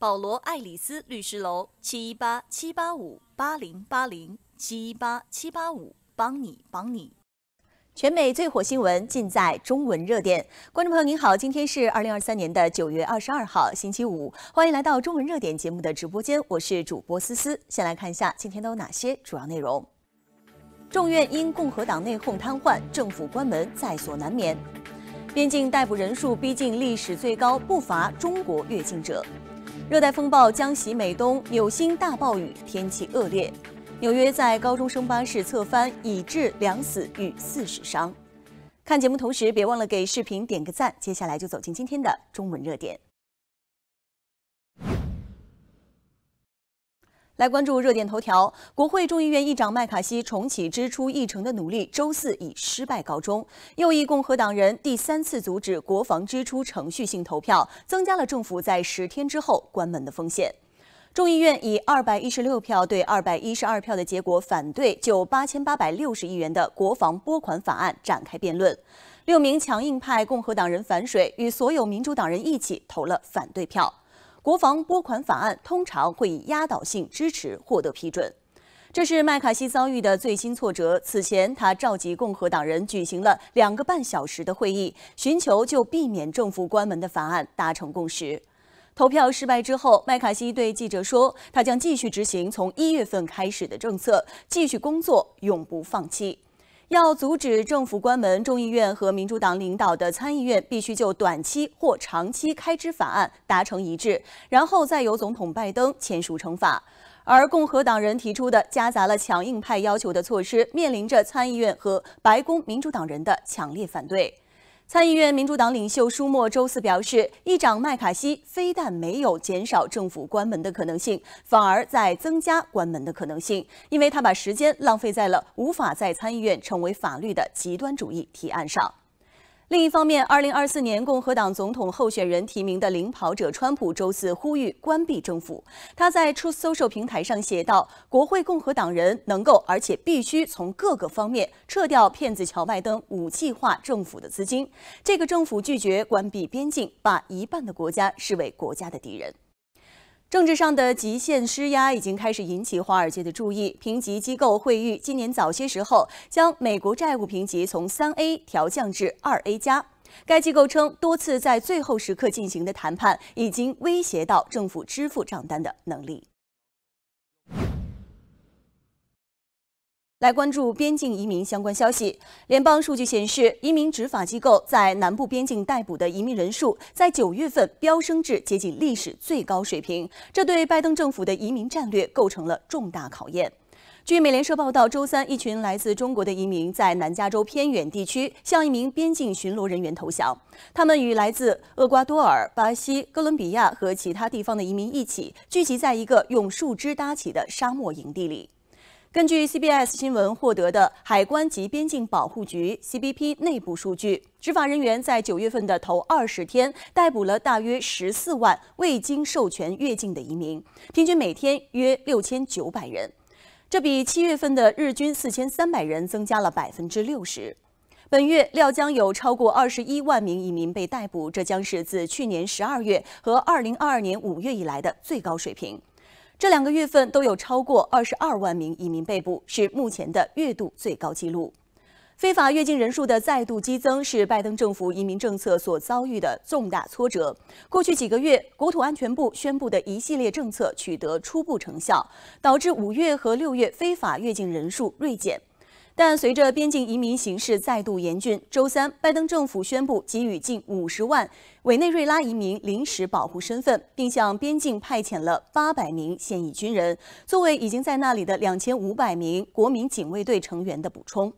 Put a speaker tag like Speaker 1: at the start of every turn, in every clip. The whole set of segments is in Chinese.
Speaker 1: 保罗·爱丽丝律师楼七一八七八五八零八零七一八七八五，帮你帮你。全美最火新闻尽在中文热点。观众朋友您好，今天是二零二三年的九月二十二号，星期五，欢迎来到中文热点节目的直播间，我是主播思思。先来看一下今天都有哪些主要内容：众院因共和党内讧瘫痪，政府关门在所难免；边境逮捕人数逼近历史最高，不乏中国越境者。热带风暴将袭美东，纽星大暴雨，天气恶劣。纽约在高中生巴士侧翻，已致两死与四十伤。看节目同时，别忘了给视频点个赞。接下来就走进今天的中文热点。来关注热点头条：国会众议院议长麦卡锡重启支出议程的努力，周四以失败告终。右翼共和党人第三次阻止国防支出程序性投票，增加了政府在十天之后关门的风险。众议院以二百一十六票对二百一十二票的结果反对就八千八百六十亿元的国防拨款法案展开辩论。六名强硬派共和党人反水，与所有民主党人一起投了反对票。国防拨款法案通常会以压倒性支持获得批准，这是麦卡锡遭遇的最新挫折。此前，他召集共和党人举行了两个半小时的会议，寻求就避免政府关门的法案达成共识。投票失败之后，麦卡锡对记者说：“他将继续执行从一月份开始的政策，继续工作，永不放弃。”要阻止政府关门，众议院和民主党领导的参议院必须就短期或长期开支法案达成一致，然后再由总统拜登签署惩罚。而共和党人提出的夹杂了强硬派要求的措施，面临着参议院和白宫民主党人的强烈反对。参议院民主党领袖舒默周四表示，议长麦卡锡非但没有减少政府关门的可能性，反而在增加关门的可能性，因为他把时间浪费在了无法在参议院成为法律的极端主义提案上。另一方面，二零二四年共和党总统候选人提名的领跑者川普周四呼吁关闭政府。他在 Truth Social 平台上写道：“国会共和党人能够而且必须从各个方面撤掉骗子乔拜登武器化政府的资金。这个政府拒绝关闭边境，把一半的国家视为国家的敌人。”政治上的极限施压已经开始引起华尔街的注意。评级机构惠誉今年早些时候将美国债务评级从三 A 调降至二 A 加。该机构称，多次在最后时刻进行的谈判已经威胁到政府支付账单的能力。来关注边境移民相关消息。联邦数据显示，移民执法机构在南部边境逮捕的移民人数在九月份飙升至接近历史最高水平，这对拜登政府的移民战略构成了重大考验。据美联社报道，周三，一群来自中国的移民在南加州偏远地区向一名边境巡逻人员投降。他们与来自厄瓜多尔、巴西、哥伦比亚和其他地方的移民一起，聚集在一个用树枝搭起的沙漠营地里。根据 CBS 新闻获得的海关及边境保护局 CBP 内部数据，执法人员在九月份的头二十天逮捕了大约十四万未经授权越境的移民，平均每天约六千九百人，这比七月份的日均四千三百人增加了百分之六十。本月料将有超过二十一万名移民被逮捕，这将是自去年十二月和二零二二年五月以来的最高水平。这两个月份都有超过二十二万名移民被捕，是目前的月度最高纪录。非法越境人数的再度激增，是拜登政府移民政策所遭遇的重大挫折。过去几个月，国土安全部宣布的一系列政策取得初步成效，导致五月和六月非法越境人数锐减。但随着边境移民形势再度严峻，周三，拜登政府宣布给予近五十万委内瑞拉移民临时保护身份，并向边境派遣了八百名现役军人，作为已经在那里的两千五百名国民警卫队成员的补充。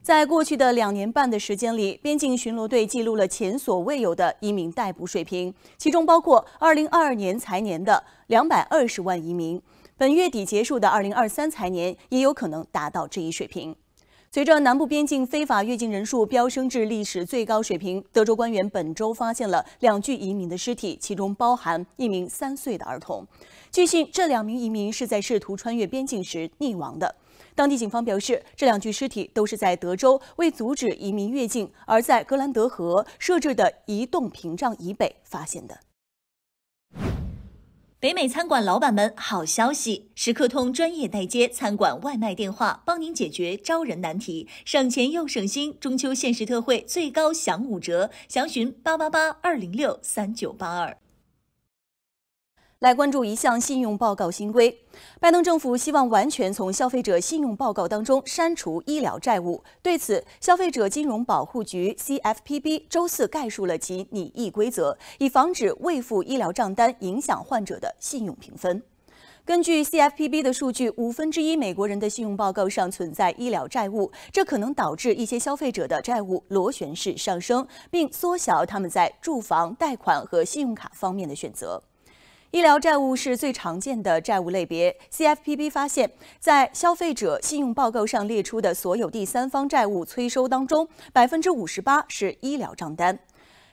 Speaker 1: 在过去的两年半的时间里，边境巡逻队记录了前所未有的移民逮捕水平，其中包括二零二二年财年的两百二十万移民，本月底结束的二零二三财年也有可能达到这一水平。随着南部边境非法越境人数飙升至历史最高水平，德州官员本周发现了两具移民的尸体，其中包含一名三岁的儿童。据信，这两名移民是在试图穿越边境时溺亡的。当地警方表示，这两具尸体都是在德州为阻止移民越境而在格兰德河设置的移动屏障以北发现的。北美餐馆老板们，好消息！食客通专业代接餐馆外卖电话，帮您解决招人难题，省钱又省心。中秋限时特惠，最高享五折，详询八八八二零六三九八二。来关注一项信用报告新规，拜登政府希望完全从消费者信用报告当中删除医疗债务。对此，消费者金融保护局 （CFPB） 周四概述了其拟议规则，以防止未付医疗账单影响患者的信用评分。根据 CFPB 的数据，五分之一美国人的信用报告上存在医疗债务，这可能导致一些消费者的债务螺旋式上升，并缩小他们在住房贷款和信用卡方面的选择。医疗债务是最常见的债务类别。CFPB 发现，在消费者信用报告上列出的所有第三方债务催收当中，百分之五十八是医疗账单。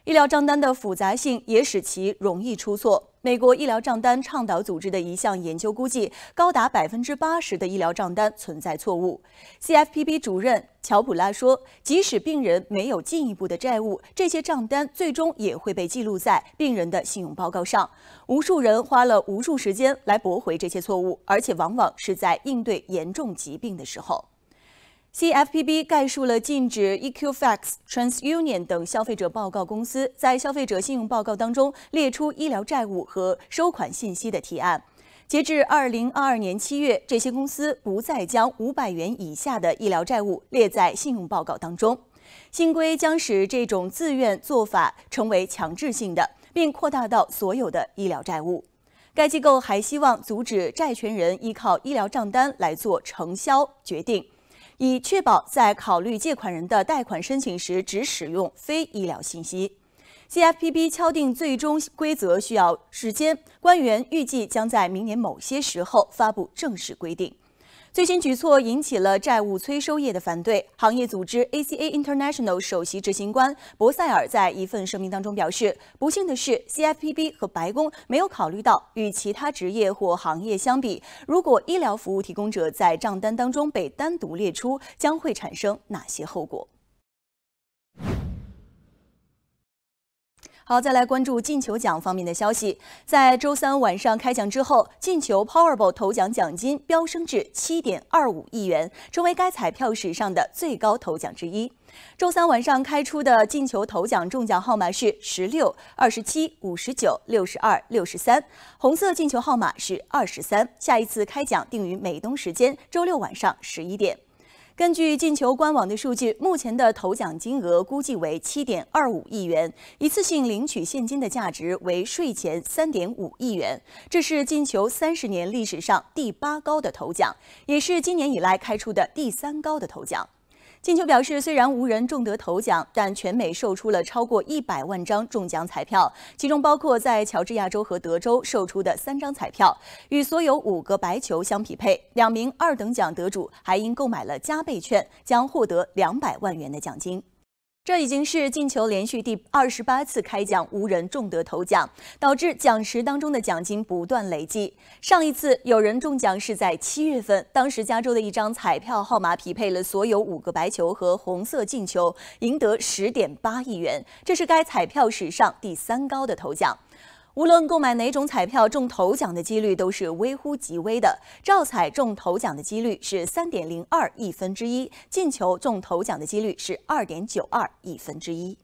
Speaker 1: 医疗账单的复杂性也使其容易出错。美国医疗账单倡导组织的一项研究估计，高达百分之八十的医疗账单存在错误。CFPB 主任乔普拉说：“即使病人没有进一步的债务，这些账单最终也会被记录在病人的信用报告上。无数人花了无数时间来驳回这些错误，而且往往是在应对严重疾病的时候。” CFPB 概述了禁止 Equifax、TransUnion 等消费者报告公司在消费者信用报告当中列出医疗债务和收款信息的提案。截至二零二二年七月，这些公司不再将五百元以下的医疗债务列在信用报告当中。新规将使这种自愿做法成为强制性的，并扩大到所有的医疗债务。该机构还希望阻止债权人依靠医疗账单来做承销决定。以确保在考虑借款人的贷款申请时，只使用非医疗信息。CFPB 敲定最终规则需要时间，官员预计将在明年某些时候发布正式规定。最新举措引起了债务催收业的反对。行业组织 ACA International 首席执行官博塞尔在一份声明当中表示：“不幸的是，CFPB 和白宫没有考虑到，与其他职业或行业相比，如果医疗服务提供者在账单当中被单独列出，将会产生哪些后果。”好，再来关注进球奖方面的消息。在周三晚上开奖之后，进球 Powerball 头奖奖金飙升至七点二五亿元，成为该彩票史上的最高头奖之一。周三晚上开出的进球头奖中奖号码是十六、二十七、五十九、六十二、六十三，红色进球号码是二十三。下一次开奖定于美东时间周六晚上十一点。根据进球官网的数据，目前的头奖金额估计为七点二五亿元，一次性领取现金的价值为税前三点五亿元。这是进球三十年历史上第八高的头奖，也是今年以来开出的第三高的头奖。金球表示，虽然无人中得头奖，但全美售出了超过一百万张中奖彩票，其中包括在乔治亚州和德州售出的三张彩票，与所有五个白球相匹配。两名二等奖得主还因购买了加倍券，将获得两百万元的奖金。这已经是进球连续第二十八次开奖无人中得头奖，导致奖池当中的奖金不断累积。上一次有人中奖是在七月份，当时加州的一张彩票号码匹配了所有五个白球和红色进球，赢得十点八亿元，这是该彩票史上第三高的头奖。无论购买哪种彩票，中头奖的几率都是微乎其微的。照彩中头奖的几率是三点零二亿分之一，进球中头奖的几率是二点九二亿分之一。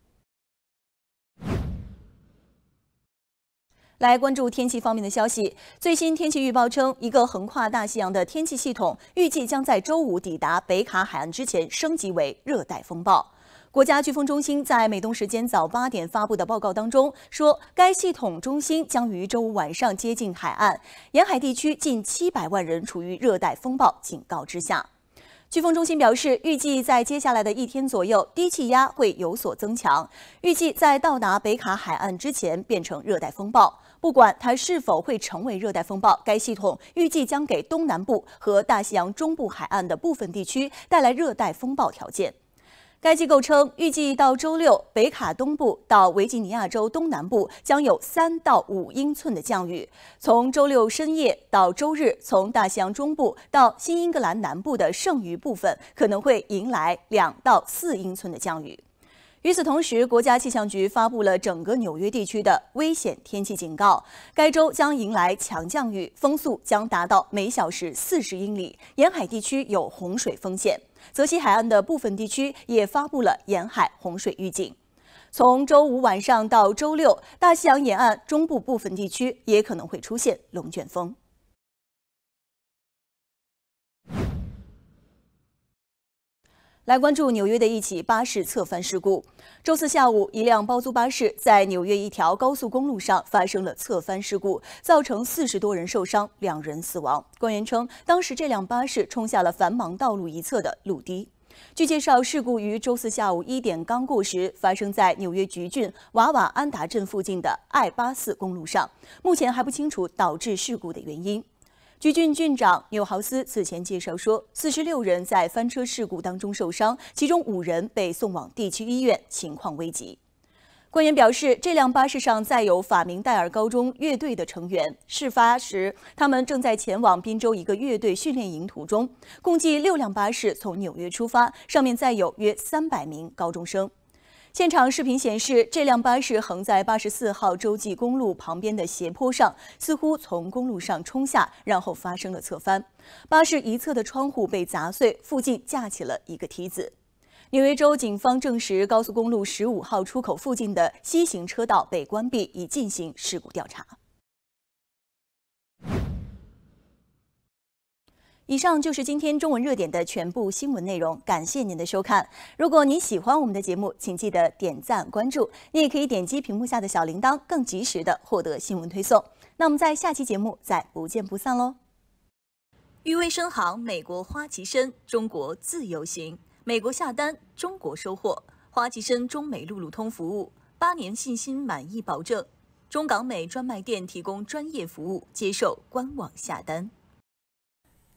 Speaker 1: 来关注天气方面的消息。最新天气预报称，一个横跨大西洋的天气系统预计将在周五抵达北卡海岸之前升级为热带风暴。国家飓风中心在美东时间早八点发布的报告当中说，该系统中心将于周五晚上接近海岸，沿海地区近七百万人处于热带风暴警告之下。飓风中心表示，预计在接下来的一天左右，低气压会有所增强，预计在到达北卡海岸之前变成热带风暴。不管它是否会成为热带风暴，该系统预计将给东南部和大西洋中部海岸的部分地区带来热带风暴条件。该机构称，预计到周六，北卡东部到维吉尼亚州东南部将有三到五英寸的降雨；从周六深夜到周日，从大西洋中部到新英格兰南部的剩余部分可能会迎来两到四英寸的降雨。与此同时，国家气象局发布了整个纽约地区的危险天气警告，该州将迎来强降雨，风速将达到每小时四十英里，沿海地区有洪水风险。泽西海岸的部分地区也发布了沿海洪水预警。从周五晚上到周六，大西洋沿岸中部部分地区也可能会出现龙卷风。来关注纽约的一起巴士侧翻事故。周四下午，一辆包租巴士在纽约一条高速公路上发生了侧翻事故，造成四十多人受伤，两人死亡。官员称，当时这辆巴士冲下了繁忙道路一侧的路堤。据介绍，事故于周四下午一点刚过时发生在纽约局郡瓦瓦安达镇附近的艾巴四公路上，目前还不清楚导致事故的原因。局郡郡长纽豪斯此前介绍说，四十六人在翻车事故当中受伤，其中五人被送往地区医院，情况危急。官员表示，这辆巴士上载有法明戴尔高中乐队的成员，事发时他们正在前往滨州一个乐队训练营途中。共计六辆巴士从纽约出发，上面载有约三百名高中生。现场视频显示，这辆巴士横在八十四号洲际公路旁边的斜坡上，似乎从公路上冲下，然后发生了侧翻。巴士一侧的窗户被砸碎，附近架起了一个梯子。纽约州警方证实，高速公路十五号出口附近的西行车道被关闭，以进行事故调查。以上就是今天中文热点的全部新闻内容，感谢您的收看。如果您喜欢我们的节目，请记得点赞关注。你也可以点击屏幕下的小铃铛，更及时的获得新闻推送。那我们在下期节目再不见不散喽。誉威深航，美国花旗参，中国自由行，美国下单，中国收货。花旗参中美路路通服务，八年信心满意保证。中港美专卖店提供专业服务，接受官网下单。